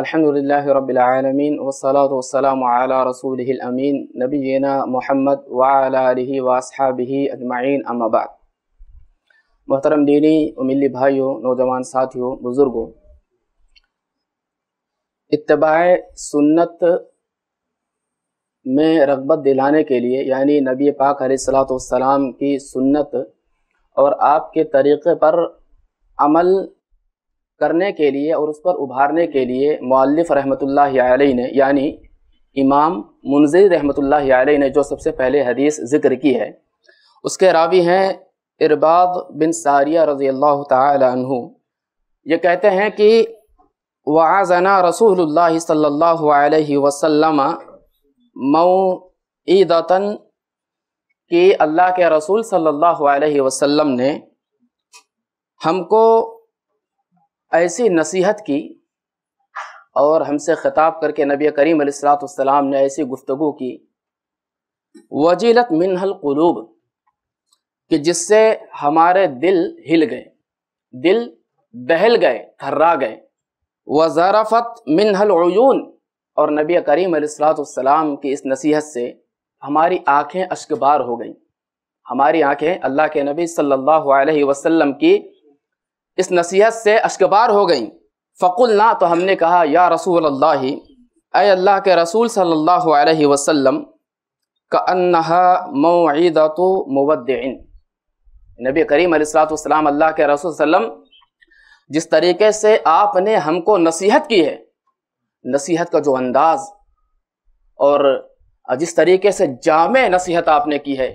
अल्हम्दुलिल्लाहि रब्बिल आलमीन वस्सलातु वस्सलामु अला रसूलिहिल अमीन नबीना मोहम्मद व अला आलिहि व असहाबिहि अजमाइन अम्मा बाद मोहतरम दीनी उमिल्ली भाइयों नौजवान साथियों बुज़ुर्गों इत्तबाए सुन्नत में रगबत दिलाने के लिए यानी नबी पाक वस्सलाम की सुन्नत और आपके तरीक़े पर अमल करने के लिए और उस पर उभारने के लिए मौलफ़ रहमत ने यानी इमाम मुनजर रहमत ने जो सबसे पहले हदीस ज़िक्र की है उसके रावी हैं इरबाद बिन सारिया रज़ी अल्लाह तहु ये कहते हैं कि वाजना रसूल सल्ला वसम मऊदतन की अल्लाह के रसूल सल्ला वसम ने हमको ऐसी नसीहत की और हमसे ख़िताब करके नबी करीम सलाम ने ऐसी गुफ्तु की वजीलत मिनहल कलूब कि जिससे हमारे दिल हिल गए दिल बहल गए थर्रा गए वजारफत मिनहल अयून और नबी करीम सलाम की इस नसीहत से हमारी आँखें अश्कबार हो गईं हमारी आँखें अल्लाह के नबी सल्लल्लाहु अलैहि वसल्लम की इस नसीहत से अशकबार हो गई फ़कुल ना तो हमने कहा या रसूल अल्लाह अय अल्लाह के रसूल सल्लल्लाहु अलैहि वसल्लम का अन्नहा मौदत नबी करीम सलाम अल्लाह के रसूल वसल्लम जिस तरीके से आपने हमको नसीहत की है नसीहत का जो अंदाज़ और जिस तरीके से जाम नसीहत आपने की है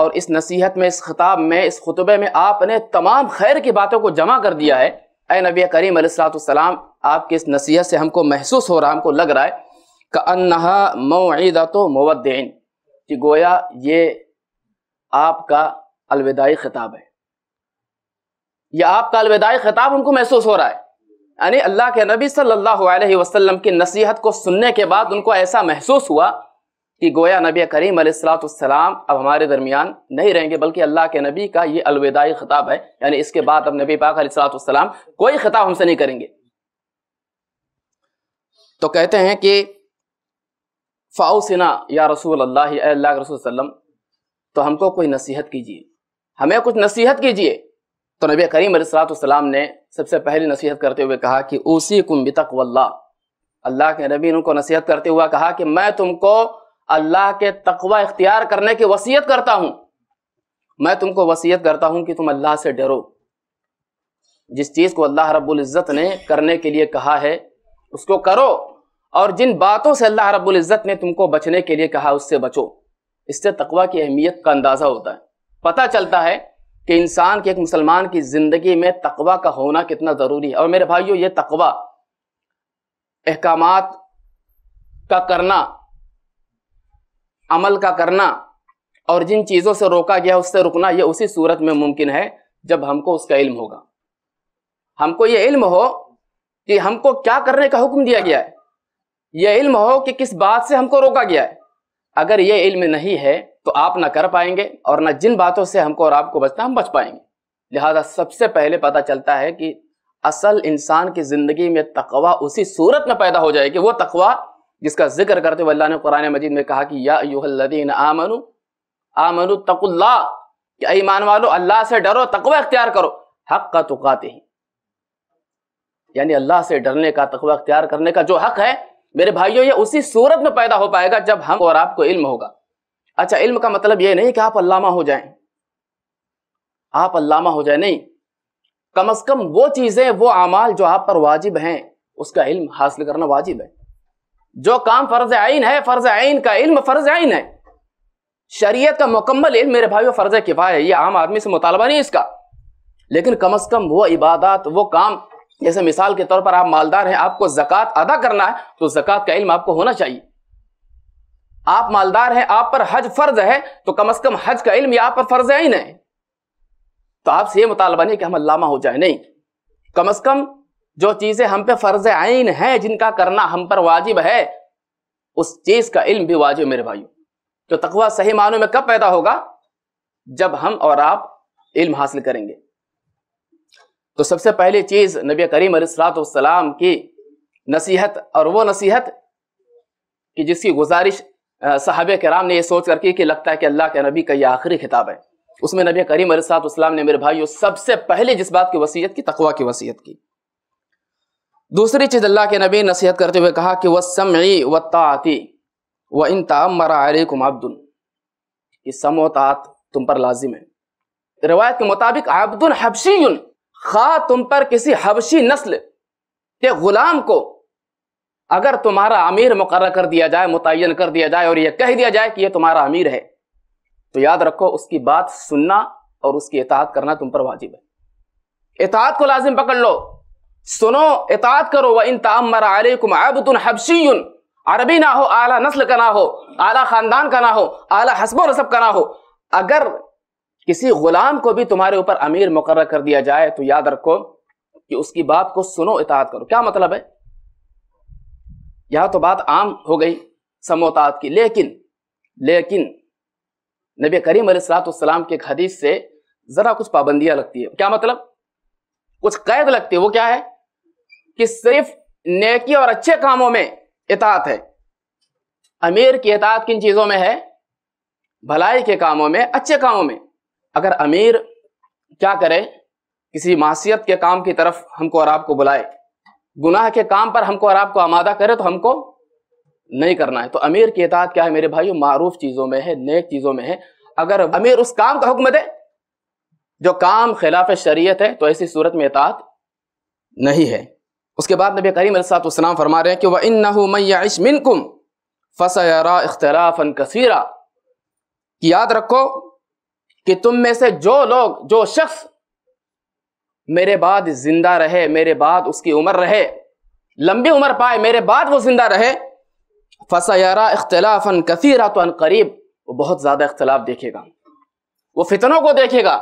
और इस नसीहत में इस खिताब में इस खुतबे में आपने तमाम खैर की बातों को जमा कर दिया है ए नबी करीम सलाम आपकी इस नसीहत से हमको महसूस हो रहा हमको लग रहा है का अनहा मौदा तो कि गोया ये आपका अलविदाई खिताब है यह आपका अलविदाई खिताब हमको महसूस हो रहा है यानी अल्लाह के नबी सल्लल्लाहु अलैहि वसल्लम की नसीहत को सुनने के बाद उनको ऐसा महसूस हुआ कि गोया नबी करीम सलाम अब हमारे दरमियान नहीं रहेंगे बल्कि अल्लाह के नबी का ये अलविदाई खिताब है यानी इसके बाद अब नबी पाक सलाम कोई खिताब हमसे नहीं करेंगे तो कहते हैं कि फ़ाउसिना या रसूल अल्लाह अल्लाह के रसूल तो हमको कोई नसीहत कीजिए हमें कुछ नसीहत कीजिए तो नबी करीम सलाम ने सबसे पहली नसीहत करते हुए कहा कि उसी कुंभ तक वल्ला अल्लाह के नबी उनको नसीहत करते हुए कहा कि मैं तुमको अल्लाह के तकवा इख्तियार करने की वसीयत करता हूं मैं तुमको वसीयत करता हूं कि तुम अल्लाह से डरो जिस चीज़ को अल्लाह रब्बुल इज़्ज़त ने करने के लिए कहा है उसको करो और जिन बातों से अल्लाह रब्बुल इज़्ज़त ने तुमको बचने के लिए कहा उससे बचो इससे तकवा की अहमियत का अंदाज़ा होता है पता चलता है कि इंसान के एक मुसलमान की ज़िंदगी में तकवा का होना कितना ज़रूरी है और मेरे भाइयों ये तकवा अहकाम का करना अमल का करना और जिन चीज़ों से रोका गया उससे रुकना यह उसी सूरत में मुमकिन है जब हमको उसका इल्म होगा हमको ये इल्म हो कि हमको क्या करने का हुक्म दिया गया है यह इल्म हो कि किस बात से हमको रोका गया है अगर ये इल्म नहीं है तो आप ना कर पाएंगे और ना जिन बातों से हमको और आपको बचना हम बच पाएंगे लिहाजा सबसे पहले पता चलता है कि असल इंसान की ज़िंदगी में तकवा उसी सूरत में पैदा हो जाएगी वो तकवा जिसका जिक्र करते हुए अल्लाह ने कुरान मजीद में कहा कि यादीन आमनु आमनु तकुल्ला कि ईमान वालो अल्लाह से डरो तकवा अख्तियार करो हक का तुकाते ही यानी अल्लाह से डरने का तकवा अख्तियार करने का जो हक है मेरे भाइयों ये उसी सूरत में पैदा हो पाएगा जब हम और आपको इल्म होगा अच्छा इल्म का मतलब ये नहीं कि आप अल्लामा हो जाएं आप अल्लामा हो जाए नहीं कम अज कम वो चीज़ें वो अमाल जो आप पर वाजिब हैं उसका इल्म हासिल करना वाजिब है जो काम फर्ज आइन है फर्ज आइन का इल्म फर्ज आइन है शरीयत का मुकम्मल इल्म मेरे भाई फर्ज किफाय है ये आम आदमी से मुतालबा नहीं इसका लेकिन कम अज कम वो इबादत वो काम जैसे मिसाल के तौर पर आप मालदार हैं आपको जक़ात अदा करना है तो जक़ात का इल्म आपको होना चाहिए आप मालदार हैं आप पर हज फर्ज है तो कम अज कम हज का इल्म आप पर फर्ज है ही नहीं तो आपसे ये मुतालबा नहीं कि हम अल्लामा हो जाए नहीं कम अज कम जो चीज़ें हम पे फ़र्ज आइन है जिनका करना हम पर वाजिब है उस चीज़ का इल्म भी वाजिब मेरे भाइयों तो तकवा सही मानों में कब पैदा होगा जब हम और आप इल्म हासिल करेंगे तो सबसे पहली चीज़ नबी करीम सलाम की नसीहत और वो नसीहत कि जिसकी गुजारिश साहब कराम ने यह सोच करके कि लगता है कि अल्लाह के नबी का यह आखिरी खिताब है उसमें नबी करीम सलाम ने मेरे भाइयों सबसे पहले जिस बात की वसीयत की तकवा की वसीयत की दूसरी चीज़ अल्लाह के नबी नसीहत करते हुए कहा कि वह समी व ताती व इन तमराकुम समोतात तुम पर लाजिम है रवायत के मुताबिक अब्दुल हबशी खा तुम पर किसी हबशी नस्ल के गुलाम को अगर तुम्हारा अमीर मुकर कर दिया जाए मुतन कर दिया जाए और यह कह दिया जाए कि यह तुम्हारा अमीर है तो याद रखो उसकी बात सुनना और उसकी इतात करना तुम पर वाजिब है इतात को लाजिम पकड़ लो सुनो इतात करो व इन तमर अरबी ना हो आला नस्ल का ना हो आला ख़ानदान का ना हो आला हसब रसब का ना हो अगर किसी गुलाम को भी तुम्हारे ऊपर अमीर मुकर कर दिया जाए तो याद रखो कि उसकी बात को सुनो इतात करो क्या मतलब है यह तो बात आम हो गई समोतात की लेकिन लेकिन नबी करीम सलाम के हदीस से ज़रा कुछ पाबंदियां लगती है क्या मतलब कुछ कैद लगती है वो क्या है कि सिर्फ नेकी और अच्छे कामों में इतात है अमीर की इतात किन चीज़ों में है भलाई के कामों में अच्छे कामों में अगर अमीर क्या करे किसी मासीत के काम की तरफ हमको और आपको बुलाए गुनाह के काम पर हमको और आपको आमादा करे तो हमको नहीं करना है तो अमीर की इतात क्या है मेरे भाइयों मारूफ चीज़ों में है नेक चीज़ों में है अगर अमीर उस काम का हुक्म दे जो काम खिलाफ शरीयत है तो ऐसी सूरत में इतात नहीं है उसके बाद नबी करीम अलसातम फरमा रहे हैं कि वह इन इशमिन कुम फसरा इख्तलाफन कसीरा कि याद रखो कि तुम में से जो लोग जो शख्स मेरे बाद जिंदा रहे मेरे बाद उसकी उम्र रहे लंबी उम्र पाए मेरे बाद वो जिंदा रहे फसयारा इख्तलाफन कसीरा तो करीब वो बहुत ज़्यादा इख्तलाफ देखेगा वो फितनों को देखेगा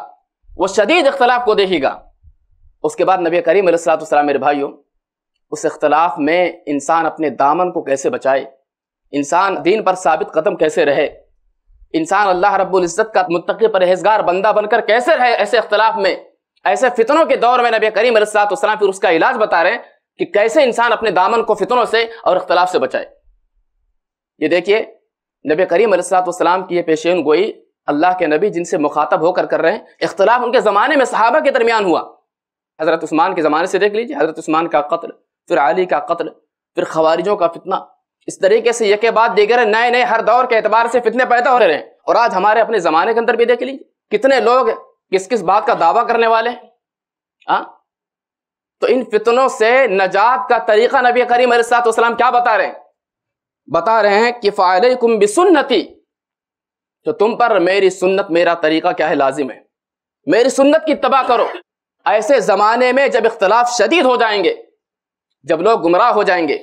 वो शदीद इख्तलाफ को देखेगा उसके बाद नबी करीम सलाम मेरे भाइयों उस इख्तलाफ में इंसान अपने दामन को कैसे बचाए इंसान दीन पर साबित कदम कैसे रहे इंसान अल्लाह रब्ज़त का मुतक़ परहेजगार बंदा बनकर कैसे रहे ऐसे अख्तलाफ में ऐसे फितनों के दौर में नबी करीम अलैहिस्सलाम फिर उसका इलाज बता रहे हैं कि कैसे इंसान अपने दामन को फितनों से और अख्तलाफ से बचाए ये देखिए नबी करीम अलैहिस्सलाम की यह पेशेन गोई अल्लाह के नबी जिनसे मुखातब होकर कर रहे हैं इख्तलाफ उनके ज़माने में सहाबा के दरमियान हुआ हज़रत उस्मान के ज़माने से देख लीजिए हज़रत उस्मान का कत्ल फिर अली का कत्ल फिर खवारिजों का फितना इस तरीके से यके बाद दीगर नए नए हर दौर के एतबार से फितने पैदा हो रहे हैं और आज हमारे अपने ज़माने के अंदर भी देख लीजिए कितने लोग किस किस बात का दावा करने वाले हैं हाँ? तो इन फितनों से नजात का तरीका नबी करीम सलाम क्या बता रहे हैं बता रहे हैं कि फ़ायल कुम बिसुन्नति तो तुम पर मेरी सुन्नत मेरा तरीका क्या है लाजिम है मेरी सुन्नत की तबाह करो ऐसे ज़माने में जब इख्तलाफ शदीद हो जाएंगे जब लोग गुमराह हो जाएंगे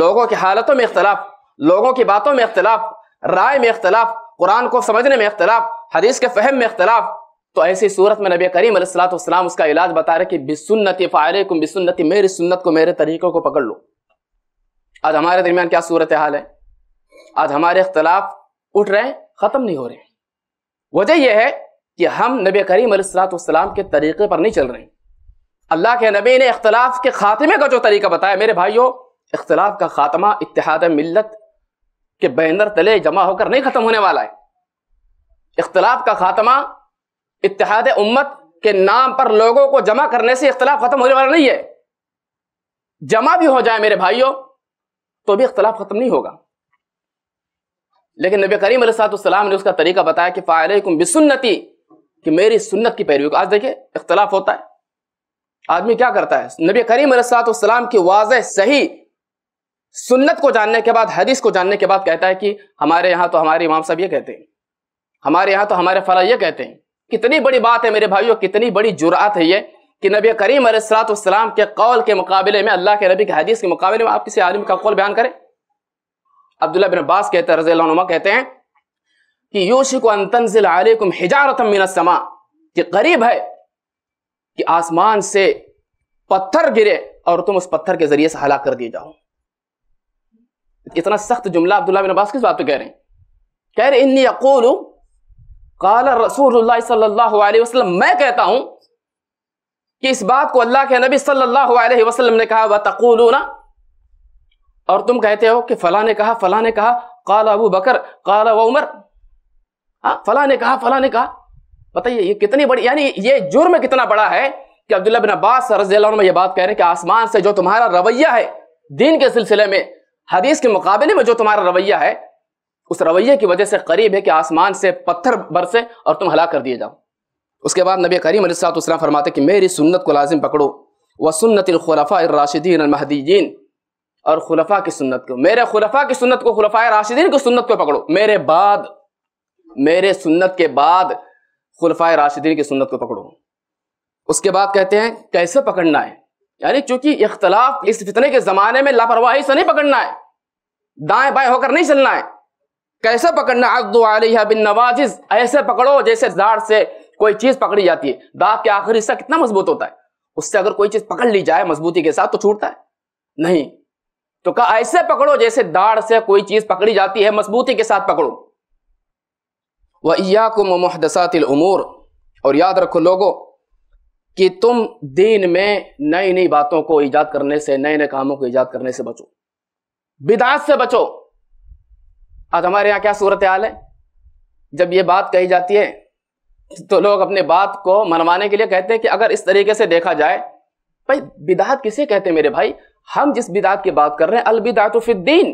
लोगों की हालतों में इख्तलाफ लोगों की बातों में इख्तलाफ राय में इख्तलाफ कुरान को समझने में इख्तलाफ हदीस के फहम में इख्तलाफ तो ऐसी सूरत में नबी करीम सलाम उसका इलाज बता रहे कि बिसन्नति फ़ायरे को बिसन्नति मेरी सुन्नत को मेरे तरीक़ों को पकड़ लो आज हमारे दरमियान क्या सूरत हाल है आज हमारे इख्तलाफ उठ रहे हैं ख़त्म नहीं हो रहे वजह यह है कि हम नबी करीम सलाम के तरीक़े पर नहीं चल रहे हैं अल्लाह के नबी ने इख्तलाफ के खात्मे का जो तरीका बताया मेरे भाइयों इख्तलाफ का खात्मा इतिहाद मिलत के बैनर तले जमा होकर नहीं ख़त्म होने वाला है इख्तलाफ का खात्मा इतिहाद उम्मत के नाम पर लोगों को जमा करने से इख्तलाफ ख़त्म होने वाला नहीं है जमा भी हो जाए मेरे भाइयों तो भी इख्तलाफ ख़त्म नहीं होगा लेकिन नबी करीम सलाम ने उसका तरीका बताया कि फ़ायलकुम बिसुन्नति कि मेरी सुन्नत की पैरवी को आज देखिए इख्तलाफ होता है आदमी क्या करता है नबी करीम सलाम की वाज सही सुन्नत को जानने के बाद हदीस को जानने के बाद कहता है कि हमारे यहाँ तो हमारे इमाम साहब ये कहते हैं हमारे यहाँ तो हमारे फला ये कहते हैं कितनी बड़ी बात है मेरे भाइयों कितनी बड़ी जुरात है ये कि नबी करीम सलाम के कौल के मुकाबले में अल्लाह के नबी के हदीस के मुकाबले में आप किसी आदमी का कौल बयान करें अब्दुल्ला बिन अब्बास कहते हैं रजीलमा कहते हैं कि यूशी को अंतनजिल हिजारतम मिनसमा कि करीब है कि आसमान से पत्थर गिरे और तुम उस पत्थर के जरिए से हलाक कर दिए जाओ इतना सख्त जुमला अब्दुल्ला बिन अब्बास किस बात पे कह रहे हैं कह रहे इन्नी अकूल काला रसूल सल्लल्लाहु अलैहि वसल्लम मैं कहता हूं कि इस बात को अल्लाह के नबी सल्लल्लाहु अलैहि वसल्लम ने कहा ना और तुम कहते हो कि फला ने कहा फला ने कहा काला अबू बकर काला व उमर हाँ फला ने कहा फला ने कहा बताइए ये कितनी बड़ी यानी ये जुर्म कितना बड़ा है कि अब्दुल्ला बिन अब्बास रजील में ये बात कह रहे हैं कि आसमान से जो तुम्हारा रवैया है दीन के सिलसिले में हदीस के मुकाबले में जो तुम्हारा रवैया है उस रवैये की वजह से करीब है कि आसमान से पत्थर बरसे और तुम हला कर दिए जाओ उसके बाद नबी करीम अलैहिस्सलाम फरमाते कि मेरी सुन्नत को लाजिम पकड़ो व सुन्नतलखलफ़ा राशिदीन महदीन और खुलफा की सुन्नत को मेरे खुलफा की सुन्नत को खुलफा राशिदीन की सुन्नत को पकड़ो मेरे बाद मेरे सुन्नत के बाद खुलफाए राशिदीन की सुन्नत को पकड़ो उसके बाद कहते हैं कैसे पकड़ना है यानी चूंकि इख्तलाफ इस फितने के ज़माने में लापरवाही से नहीं पकड़ना है दाएं बाएं होकर नहीं चलना है कैसे पकड़ना अब्दुआ बिन नवाजिज ऐसे पकड़ो जैसे दाढ़ से कोई चीज़ पकड़ी जाती है दाँत के आखिरी हिस्सा कितना मजबूत होता है उससे अगर कोई चीज़ पकड़ ली जाए मजबूती के साथ तो छूटता है नहीं तो कहा ऐसे पकड़ो जैसे दाढ़ से कोई चीज़ पकड़ी जाती है मजबूती के साथ पकड़ो व या को और याद रखो लोगों कि तुम दीन में नई नई बातों को ईजाद करने से नए नए कामों को ईजाद करने से बचो बिदात से बचो आज हमारे यहाँ क्या सूरत हाल है जब ये बात कही जाती है तो लोग अपने बात को मनवाने के लिए कहते हैं कि अगर इस तरीके से देखा जाए भाई बिदात किसे कहते हैं मेरे भाई हम जिस बिदात की बात कर रहे हैं अलबिदातुफिद्दीन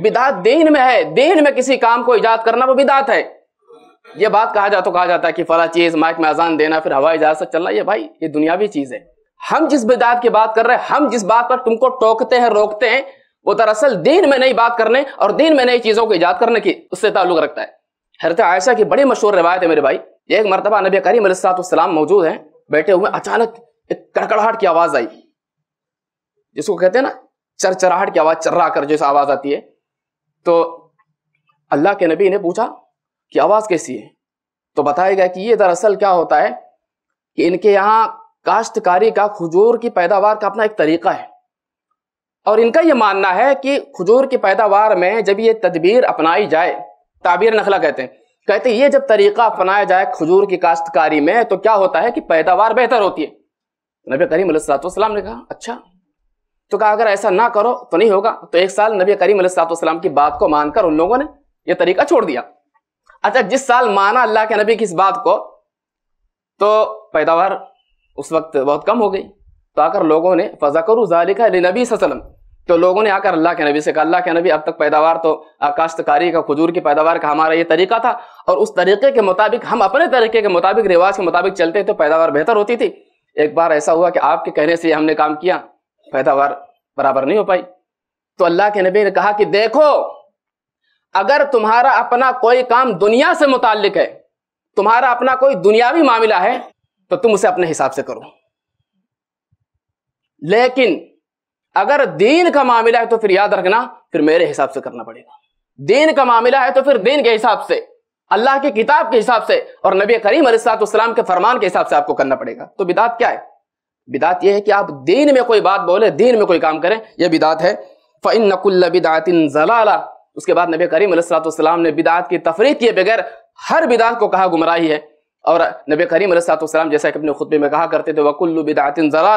बिदात देन में है दीन में किसी काम को ईजाद करना वो बिदात है ये बात कहा जाता तो कहा जाता है कि फला चीज माइक में अजान देना फिर हवाई जहाज से चलना ये भाई ये दुनियावी चीज है हम जिस बिदात की बात कर रहे हैं हम जिस बात पर तुमको टोकते हैं रोकते हैं वो दरअसल दीन में नई बात करने और दीन में नई चीजों को ईजाद करने की उससे ताल्लुक रखता है हरत आयशा की बड़ी मशहूर रवायत है मेरे भाई एक मरतबा नबी करीम सलाम मौजूद हैं बैठे हुए अचानक एक कड़कड़ाहट की आवाज आई जिसको कहते हैं ना चरचराहट की आवाज चर्रा कर जैसे आवाज आती है तो अल्लाह के नबी ने पूछा कि आवाज़ कैसी है तो बताया गया कि ये दरअसल क्या होता है कि इनके यहाँ काश्तकारी का खजूर की पैदावार का अपना एक तरीका है और इनका ये मानना है कि खजूर की पैदावार में जब ये तदबीर अपनाई जाए ताबीर नखला कहते हैं कहते हैं ये जब तरीका अपनाया जाए खजूर की काश्तकारी में तो क्या होता है कि पैदावार बेहतर होती है नबी करीम सलाम ने कहा अच्छा तो कहा अगर ऐसा ना करो तो नहीं होगा तो एक साल नबी करीम सलाम की बात को मानकर उन लोगों ने यह तरीका छोड़ दिया अच्छा जिस साल माना अल्लाह के नबी की इस बात को तो पैदावार उस वक्त बहुत कम हो गई तो आकर लोगों ने फजाकर जालिका नबी सलम तो लोगों ने आकर अल्लाह के नबी से कहा अल्लाह के नबी अब तक पैदावार तो काश्तकारी का खजूर की पैदावार का हमारा ये तरीका था और उस तरीके के मुताबिक हम अपने तरीके के मुताबिक रिवाज के मुताबिक चलते तो पैदावार बेहतर होती थी एक बार ऐसा हुआ कि आपके कहने से हमने काम किया पैदावार बराबर नहीं हो पाई तो अल्लाह के नबी ने कहा कि देखो अगर तुम्हारा अपना कोई काम दुनिया से मुतालिक है तुम्हारा अपना कोई दुनियावी मामला है तो तुम उसे अपने हिसाब से करो लेकिन अगर दीन का मामला है तो फिर याद रखना फिर मेरे हिसाब से करना पड़ेगा दीन का मामला है तो फिर दीन के हिसाब से अल्लाह की किताब के हिसाब से और नबी करीम सलाम के फरमान के हिसाब से आपको करना पड़ेगा तो बिदात क्या है बिदात यह है कि आप दीन में कोई बात बोले दीन में कोई काम करें यह बिदात है फ़िन नकुल्ल बिदातिन जला उसके बाद नबी करीम सलाम ने बिदात की तफरी किए बगैर हर बिदात को कहा गुमराही है और नबी करीम सलाम जैसा कि अपने खुतबे में कहा करते थे वकुल्लु बिदातिन जला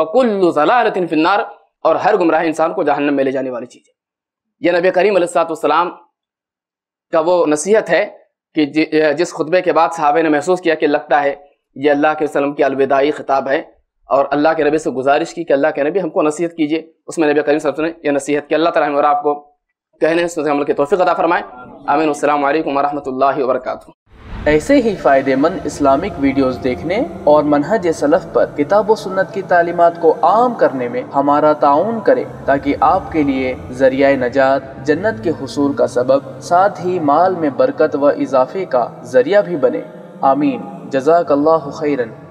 वकुल्लु जलालतिन फिनार और हर गुमराह इंसान को जहन्नम में ले जाने वाली चीज़ है यह नबी करीम सलाम का वो नसीहत है कि जिस खुतबे के बाद साहब ने महसूस किया कि लगता है ये अल्लाह के वसलम की अलविदाई खिताब है और अल्लाह के नबी से गुजारिश की कि अल्लाह के नबी हमको नसीहत कीजिए उसमें नबी करीम सबसे यह नसीहत की अल्लाह तरह और आपको कहने सुनते अमल की तोफ़ी अदा फरमाएँ आमीन अल्लाम वरहमल वर्क ऐसे ही फ़ायदेमंद इस्लामिक वीडियोस देखने और मनहज सलफ़ पर किताब सुन्नत की तालीमत को आम करने में हमारा ताउन करें ताकि आपके लिए जरिया नजात जन्नत के हसूल का सबब साथ ही माल में बरकत व इजाफे का जरिया भी बने आमीन जजाकल्ला खैरन